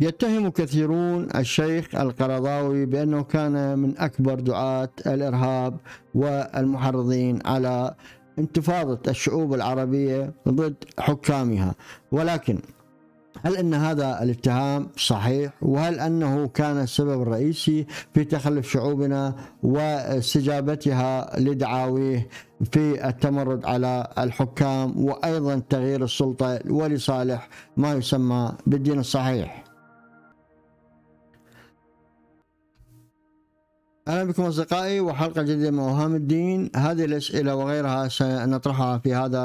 يتهم كثيرون الشيخ القرضاوي بأنه كان من أكبر دعاة الإرهاب والمحرضين على انتفاضة الشعوب العربية ضد حكامها ولكن هل ان هذا الاتهام صحيح؟ وهل انه كان السبب الرئيسي في تخلف شعوبنا واستجابتها لدعاويه في التمرد على الحكام وايضا تغيير السلطه ولصالح ما يسمى بالدين الصحيح؟ أهلا بكم أصدقائي وحلقة جديدة من أوهام الدين هذه الأسئلة وغيرها سنطرحها في هذا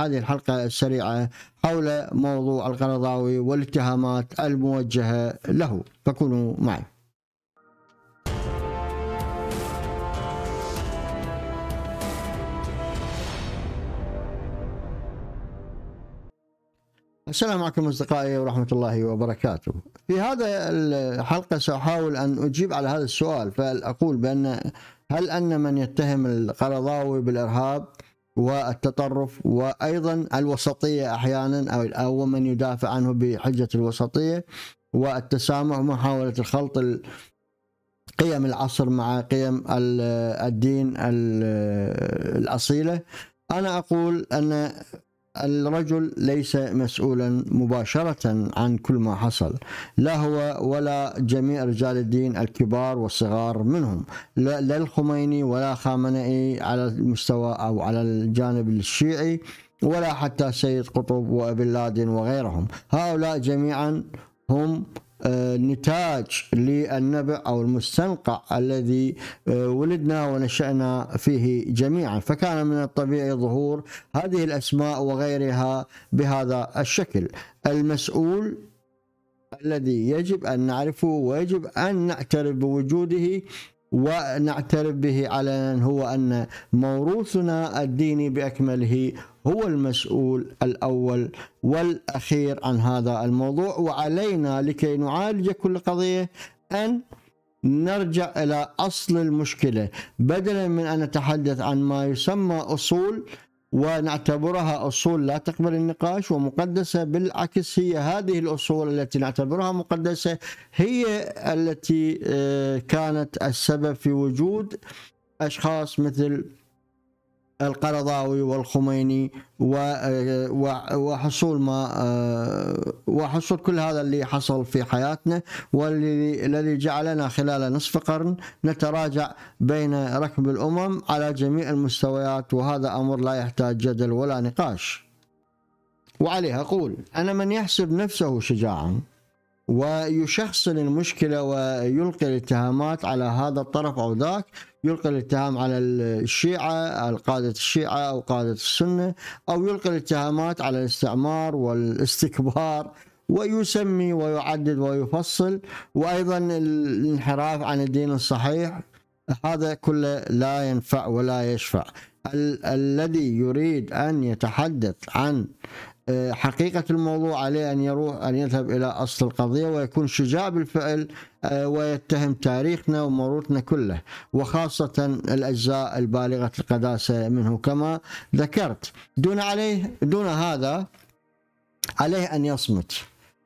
هذه الحلقة السريعة حول موضوع القرضاوي والاتهامات الموجهة له فكونوا معي السلام عليكم اصدقائي ورحمه الله وبركاته. في هذا الحلقه ساحاول ان اجيب على هذا السؤال فاقول بان هل ان من يتهم القرضاوي بالارهاب والتطرف وايضا الوسطيه احيانا او من يدافع عنه بحجه الوسطيه والتسامح محاوله الخلط قيم العصر مع قيم الدين الاصيله انا اقول ان الرجل ليس مسؤولا مباشرة عن كل ما حصل لا هو ولا جميع رجال الدين الكبار والصغار منهم لا الخميني ولا خامنئي على المستوى أو على الجانب الشيعي ولا حتى سيد قطب وابن لادن وغيرهم هؤلاء جميعا هم نتاج للنبع او المستنقع الذي آه، ولدنا ونشأنا فيه جميعا، فكان من الطبيعي ظهور هذه الاسماء وغيرها بهذا الشكل. المسؤول الذي يجب ان نعرفه ويجب ان نعترف بوجوده ونعترف به علنا هو ان موروثنا الديني باكمله هو المسؤول الأول والأخير عن هذا الموضوع وعلينا لكي نعالج كل قضية أن نرجع إلى أصل المشكلة بدلا من أن نتحدث عن ما يسمى أصول ونعتبرها أصول لا تقبل النقاش ومقدسة بالعكس هي هذه الأصول التي نعتبرها مقدسة هي التي آه، كانت السبب في وجود أشخاص مثل القرضاوي والخميني آه، وحصول ما آه، وحصول كل هذا اللي حصل في حياتنا والذي الذي جعلنا خلال نصف قرن نتراجع بين ركب الامم على جميع المستويات وهذا امر لا يحتاج جدل ولا نقاش وعليه اقول انا من يحسب نفسه شجاعا ويشخصن المشكلة ويلقي الاتهامات على هذا الطرف أو ذاك يلقي الاتهام على الشيعة القادة الشيعة أو قادة السنة أو يلقي الاتهامات على الاستعمار والاستكبار ويسمي ويعدد ويفصل وأيضا الانحراف عن الدين الصحيح هذا كله لا ينفع ولا يشفع ال الذي يريد أن يتحدث عن آه، حقيقة الموضوع عليه أن يروح أن يذهب إلى أصل القضية ويكون شجاع بالفعل آه، ويتهم تاريخنا وموروثنا كله وخاصة الأجزاء البالغة القداسة منه كما ذكرت دون عليه دون هذا عليه أن يصمت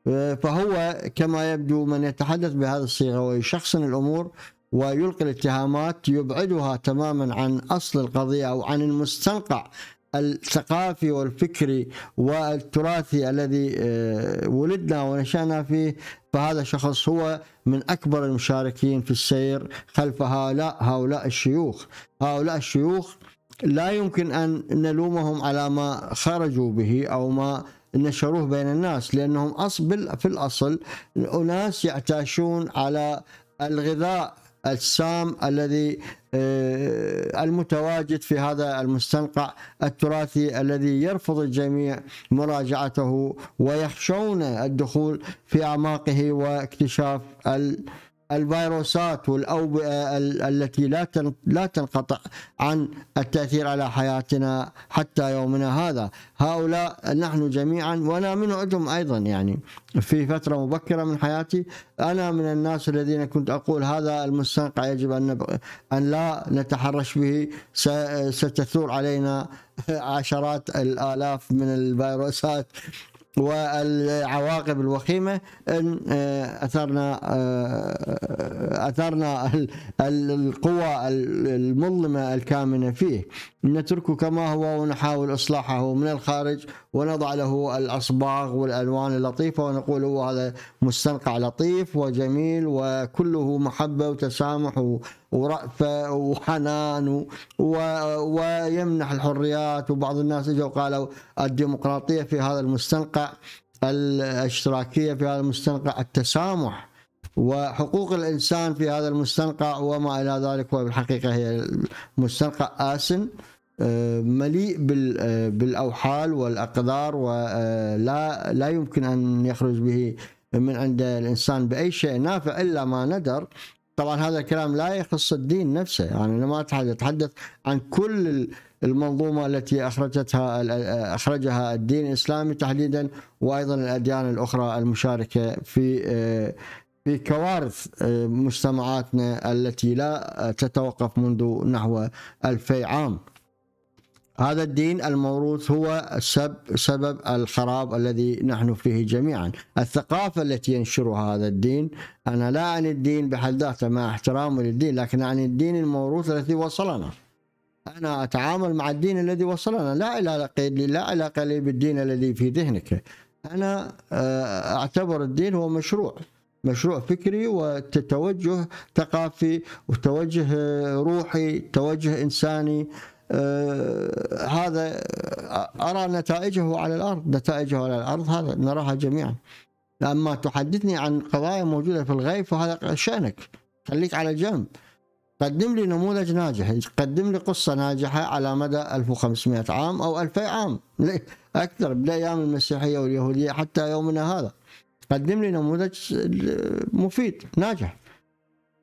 آه، فهو كما يبدو من يتحدث بهذه الصيغة ويشخصن الأمور ويلقي الاتهامات يبعدها تماما عن اصل القضيه او عن المستنقع الثقافي والفكري والتراثي الذي آه، ولدنا ونشأنا فيه فهذا شخص هو من أكبر المشاركين في السير خلف هؤلاء هؤلاء الشيوخ هؤلاء الشيوخ لا يمكن أن نلومهم على ما خرجوا به أو ما نشروه بين الناس لأنهم أصبل في الأصل أناس يعتاشون على الغذاء السام الذي آه، المتواجد في هذا المستنقع التراثي الذي يرفض الجميع مراجعته ويخشون الدخول في اعماقه واكتشاف ال الفيروسات والأوبئة التي لا لا تنقطع عن التأثير على حياتنا حتى يومنا هذا هؤلاء نحن جميعا وأنا منهم أيضا يعني في فترة مبكرة من حياتي أنا من الناس الذين كنت أقول هذا المستنقع يجب أن, أن لا نتحرش به ستثور علينا عشرات الآلاف من الفيروسات والعواقب الوخيمة إن آه، أثرنا آه، أثرنا القوى المظلمة الكامنة فيه نتركه كما هو ونحاول إصلاحه من الخارج ونضع له الأصباغ والألوان اللطيفة ونقول هو هذا مستنقع لطيف وجميل وكله محبة وتسامح ورأفة وحنان و... ويمنح الحريات وبعض الناس اجوا قالوا الديمقراطية في هذا المستنقع الاشتراكية في هذا المستنقع التسامح وحقوق الإنسان في هذا المستنقع وما إلى ذلك وبالحقيقة هي مستنقع آسن آه، مليء آه، بالاوحال والاقدار ولا آه، لا يمكن ان يخرج به من عند الانسان باي شيء نافع الا ما ندر طبعا هذا الكلام لا يخص الدين نفسه يعني أنا ما أتحدث عن كل المنظومة التي أخرجتها أخرجها الدين الإسلامي تحديدا وأيضا الأديان الأخرى المشاركة في آه، في كوارث آه، مجتمعاتنا التي لا تتوقف منذ نحو 2000 عام هذا الدين الموروث هو سب سبب الخراب الذي نحن فيه جميعا الثقافة التي ينشرها هذا الدين أنا لا أعني الدين بحد ذاته مع احترامي للدين لكن أعني الدين الموروث الذي وصلنا أنا أتعامل مع الدين الذي وصلنا لا علاقة لي لا علاقة لي بالدين الذي في ذهنك أنا آه، أعتبر الدين هو مشروع مشروع فكري وتوجه ثقافي وتوجه روحي توجه إنساني آه، هذا آه، أرى نتائجه على الأرض نتائجه على الأرض هذا نراها جميعا لما تحدثني عن قضايا موجودة في الغيب فهذا شأنك خليك على جنب قدم لي نموذج ناجح قدم لي قصة ناجحة على مدى 1500 عام أو 2000 عام أكثر بالأيام المسيحية واليهودية حتى يومنا هذا قدم لي نموذج مفيد ناجح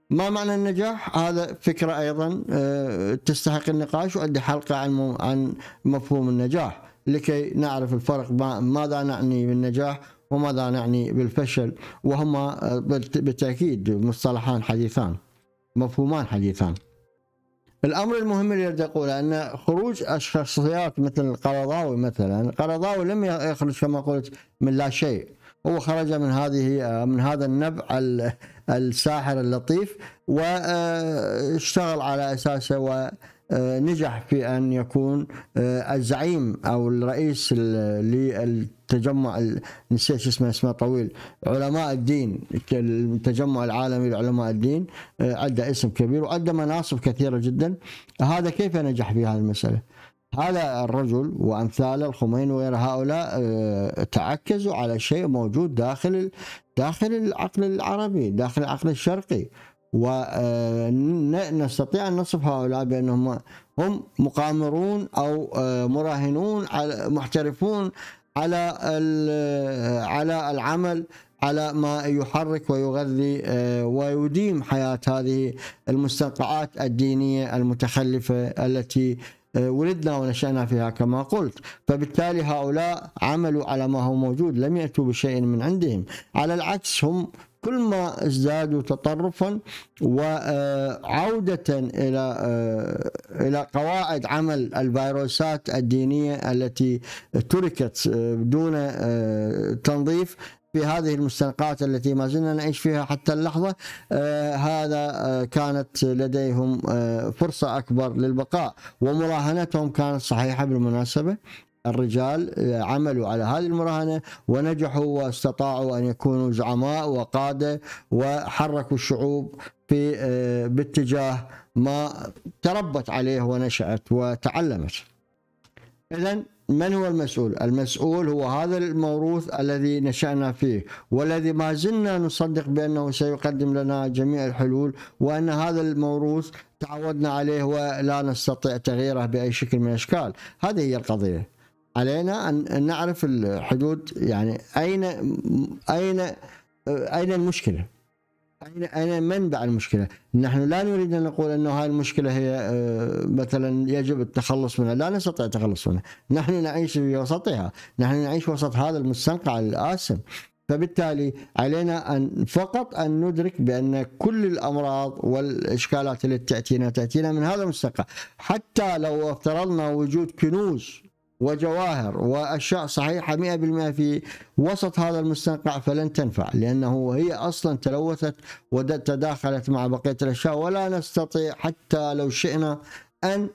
ما معنى النجاح؟ هذا فكرة أيضا آه، تستحق النقاش وأدي حلقة عن عن مفهوم النجاح لكي نعرف الفرق ماذا نعني بالنجاح وماذا نعني بالفشل وهما آه، بالتأكيد مصطلحان حديثان مفهومان حديثان الأمر المهم اللي أريد أقوله أن خروج الشخصيات مثل القرضاوي مثلا القرضاوي لم يخرج كما قلت من لا شيء هو خرج من هذه من هذا النبع الساحر اللطيف واشتغل آه، على اساسه و آه، نجح في ان يكون آه، الزعيم او الرئيس للتجمع نسيت شو اسمه اسمه طويل علماء الدين التجمع العالمي لعلماء الدين ادى اسم كبير وادى مناصب كثيره جدا هذا كيف نجح في هذه المساله؟ هذا الرجل وامثال الخمين وغير هؤلاء آه، تعكزوا على شيء موجود داخل داخل العقل العربي داخل العقل الشرقي ونستطيع آه، ان نصف هؤلاء بانهم هم مقامرون او آه، مراهنون على محترفون على على العمل على ما يحرك ويغذي ويديم حياه هذه المستنقعات الدينيه المتخلفه التي ولدنا ونشأنا فيها كما قلت فبالتالي هؤلاء عملوا على ما هو موجود لم يأتوا بشيء من عندهم على العكس هم كل ما ازدادوا تطرفا وعودة إلى إلى قواعد عمل الفيروسات الدينية التي تركت دون تنظيف بهذه المستنقعات التي ما زلنا نعيش فيها حتى اللحظة آه، هذا آه، كانت لديهم آه، فرصة أكبر للبقاء ومراهنتهم كانت صحيحة بالمناسبة الرجال عملوا على هذه المراهنة ونجحوا واستطاعوا أن يكونوا زعماء وقادة وحركوا الشعوب في باتجاه ما تربت عليه ونشأت وتعلمت إذا من هو المسؤول؟ المسؤول هو هذا الموروث الذي نشأنا فيه والذي ما زلنا نصدق بأنه سيقدم لنا جميع الحلول وأن هذا الموروث تعودنا عليه ولا نستطيع تغييره بأي شكل من الأشكال هذه هي القضية علينا أن نعرف الحدود يعني أين أين أين المشكلة أنا أنا منبع المشكلة نحن لا نريد أن نقول أن هذه المشكلة هي آه، مثلا يجب التخلص منها لا نستطيع التخلص منها نحن نعيش في وسطها نحن نعيش وسط هذا المستنقع الآسم فبالتالي علينا أن فقط أن ندرك بأن كل الأمراض والإشكالات التي تأتينا تأتينا من هذا المستنقع حتى لو افترضنا وجود كنوز وجواهر وأشياء صحيحة 100% في وسط هذا المستنقع فلن تنفع لأنه هي أصلا تلوثت وتداخلت مع بقية الأشياء ولا نستطيع حتى لو شئنا أن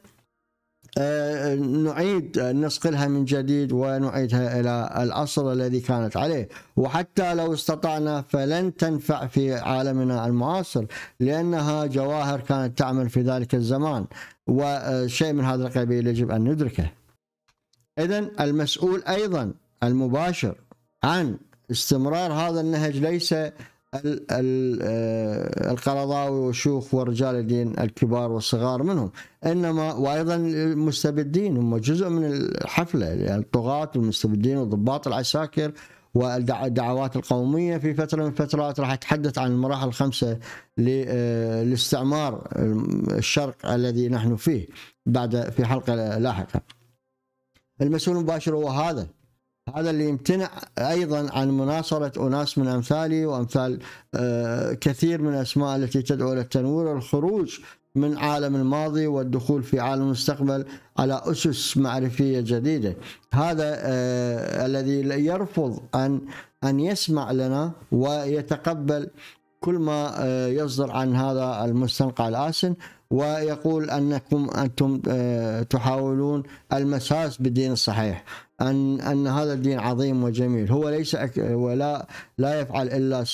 آه، نعيد نصقلها من جديد ونعيدها الى الاصل الذي كانت عليه وحتى لو استطعنا فلن تنفع في عالمنا المعاصر لانها جواهر كانت تعمل في ذلك الزمان وشيء من هذا القبيل يجب ان ندركه إذا المسؤول أيضا المباشر عن استمرار هذا النهج ليس آه، القرضاوي والشيوخ ورجال الدين الكبار والصغار منهم انما وايضا المستبدين هم جزء من الحفله الطغاة والمستبدين وضباط العساكر والدعوات القوميه في فتره من الفترات راح اتحدث عن المراحل الخمسه للاستعمار آه، الشرق الذي نحن فيه بعد في حلقه لاحقه. المسؤول المباشر هو هذا هذا اللي يمتنع ايضا عن مناصره اناس من امثالي وامثال آه، كثير من الاسماء التي تدعو الى التنوير والخروج من عالم الماضي والدخول في عالم المستقبل على اسس معرفيه جديده. هذا آه، الذي يرفض ان ان يسمع لنا ويتقبل كل ما آه، يصدر عن هذا المستنقع الآسن ويقول انكم انتم آه، تحاولون المساس بالدين الصحيح ان ان هذا الدين عظيم وجميل هو ليس ولا لا يفعل الا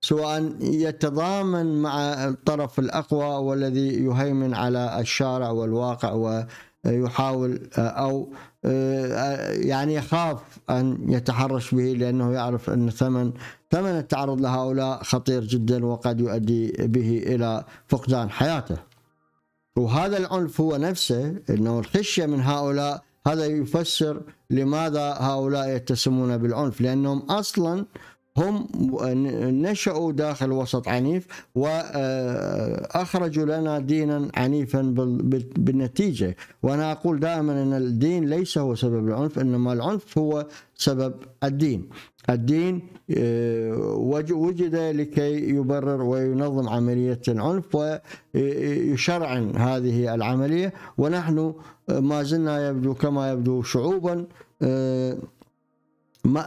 سوى ان يتضامن مع الطرف الأقوى والذي يهيمن على الشارع والواقع ويحاول آه، أو آه، يعني يخاف أن يتحرش به لأنه يعرف أن ثمن فمن التعرض لهؤلاء خطير جدا وقد يؤدي به إلى فقدان حياته وهذا العنف هو نفسه أنه الخشية من هؤلاء هذا يفسر لماذا هؤلاء يتسمون بالعنف لأنهم أصلا هم آه، نشأوا داخل وسط عنيف وأخرجوا لنا دينا عنيفا بالنتيجة وأنا أقول دائما أن الدين ليس هو سبب العنف إنما العنف هو سبب الدين الدين آه، وجد لكي يبرر وينظم عملية العنف ويشرعن هذه العملية ونحن آه، ما زلنا يبدو كما يبدو شعوبا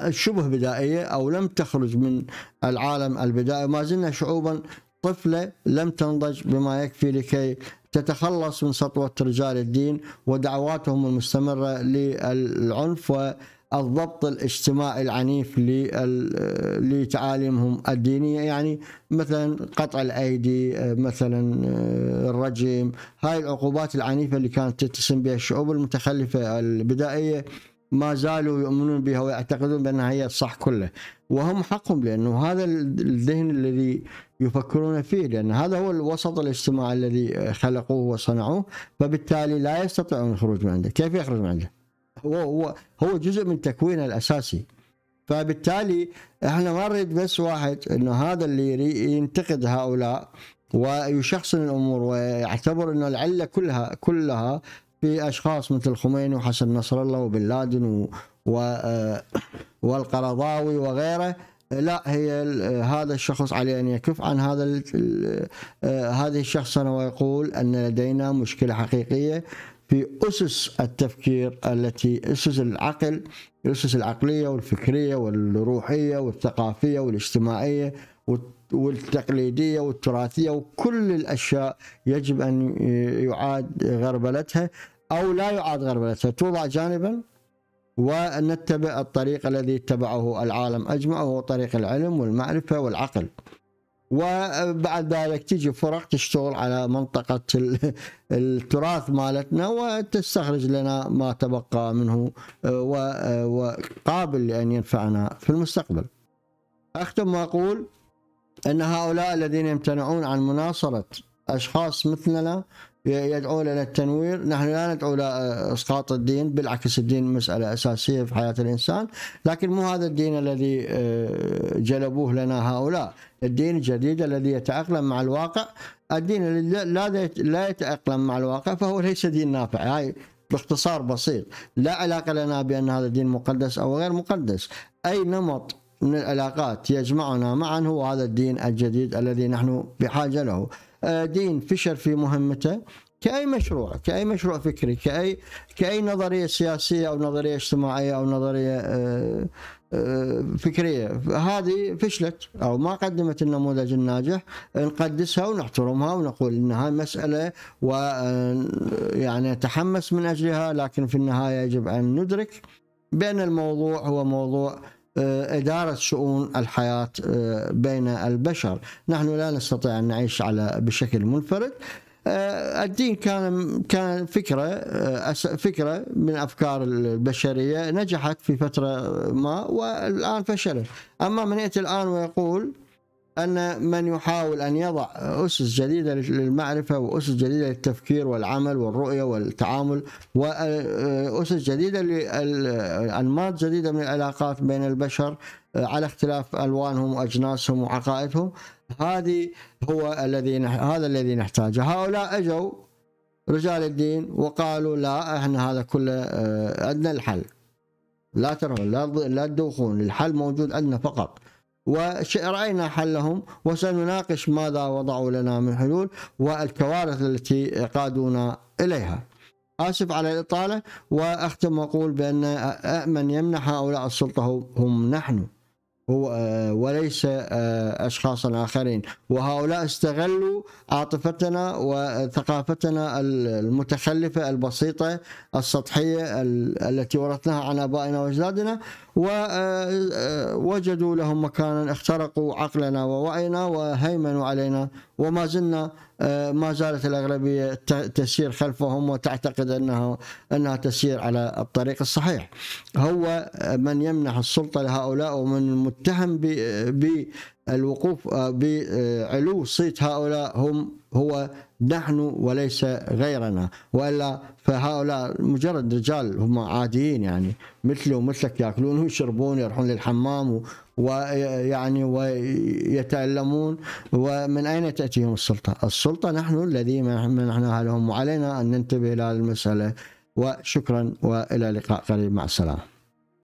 شبه بدائية أو لم تخرج من العالم البدائي ما زلنا شعوبا طفلة لم تنضج بما يكفي لكي تتخلص من سطوة رجال الدين ودعواتهم المستمرة للعنف والضبط الاجتماعي العنيف لتعاليمهم الدينية يعني مثلا قطع الأيدي مثلا الرجم هاي العقوبات العنيفة اللي كانت تتسم بها الشعوب المتخلفة البدائية ما زالوا يؤمنون بها ويعتقدون بأنها هي الصح كله وهم حقهم لأنه هذا الذهن الذي يفكرون فيه لأن هذا هو الوسط الاجتماعي الذي خلقوه وصنعوه فبالتالي لا يستطيعون الخروج من عنده كيف يخرج من عنده هو, هو, هو جزء من تكوينه الأساسي فبالتالي احنا ما نريد بس واحد انه هذا اللي ينتقد هؤلاء ويشخصن الامور ويعتبر انه العله كلها كلها باشخاص مثل خميني وحسن نصر الله وبن لادن و... و... آه، والقرضاوي وغيره لا هي هذا الشخص عليه ان يكف عن هذا ال... آه، هذه الشخصنه ويقول ان لدينا مشكله حقيقيه في اسس التفكير التي اسس العقل الاسس العقليه والفكريه والروحيه والثقافيه والاجتماعيه والتقليديه والتراثيه وكل الاشياء يجب ان يعاد غربلتها أو لا يعاد غربلتها توضع جانبا ونتبع الطريق الذي اتبعه العالم أجمع وهو طريق العلم والمعرفة والعقل وبعد ذلك تيجي فرق تشتغل على منطقة التراث مالتنا وتستخرج لنا ما تبقى منه وقابل لأن ينفعنا في المستقبل أختم وأقول أن هؤلاء الذين يمتنعون عن مناصرة أشخاص مثلنا يدعو لنا التنوير نحن لا ندعو إلى إسقاط الدين بالعكس الدين مسألة أساسية في حياة الإنسان لكن مو هذا الدين الذي آه، جلبوه لنا هؤلاء الدين الجديد الذي يتأقلم مع الواقع الدين الذي لا يتأقلم مع الواقع فهو ليس دين نافع هاي يعني باختصار بسيط لا علاقة لنا بأن هذا الدين مقدس أو غير مقدس أي نمط من العلاقات يجمعنا معا هو هذا الدين الجديد الذي نحن بحاجة له آه، دين فشل في مهمته كأي مشروع كأي مشروع فكري كأي كأي نظرية سياسية أو نظرية اجتماعية أو نظرية آه، آه، فكرية هذه فشلت أو ما قدمت النموذج الناجح نقدسها ونحترمها ونقول إنها مسألة ويعني نتحمس من أجلها لكن في النهاية يجب أن ندرك بأن الموضوع هو موضوع آه، إدارة شؤون الحياة آه، بين البشر نحن لا نستطيع أن نعيش على بشكل منفرد آه، الدين كان كان فكره فكره من افكار البشريه نجحت في فتره ما والان فشلت، اما من ياتي الان ويقول أن من يحاول أن يضع أسس جديدة للمعرفة وأسس جديدة للتفكير والعمل والرؤية والتعامل وأسس جديدة لأنماط جديدة من العلاقات بين البشر على اختلاف ألوانهم وأجناسهم وعقائدهم هذه هو الذي هذا الذي نحتاجه هؤلاء أجوا رجال الدين وقالوا لا احنا هذا كله آه، عندنا الحل لا ترهون لا تدوخون الحل موجود عندنا فقط ورأينا حلهم وسنناقش ماذا وضعوا لنا من حلول والكوارث التي قادونا إليها آسف على الإطالة وأختم وأقول بأن من يمنح هؤلاء السلطة هم نحن آه، وليس آه، أشخاص آخرين وهؤلاء استغلوا عاطفتنا وثقافتنا المتخلفة البسيطة السطحية التي ورثناها عن آبائنا وأجدادنا ووجدوا آه، لهم مكانا اخترقوا عقلنا ووعينا وهيمنوا علينا وما زلنا آه، ما زالت الأغلبية تسير خلفهم وتعتقد أنه أنها تسير على الطريق الصحيح هو آه، من يمنح السلطة لهؤلاء ومن المتهم بالوقوف آه، بعلو صيت هؤلاء هم هو نحن وليس غيرنا والا فهؤلاء مجرد رجال هم عاديين يعني مثله مثلك ياكلون ويشربون يروحون للحمام ويعني ويتألمون ومن أين تأتيهم السلطة السلطة نحن الذي منحناها لهم وعلينا أن ننتبه إلى المسألة وشكرا وإلى لقاء قريب مع السلامة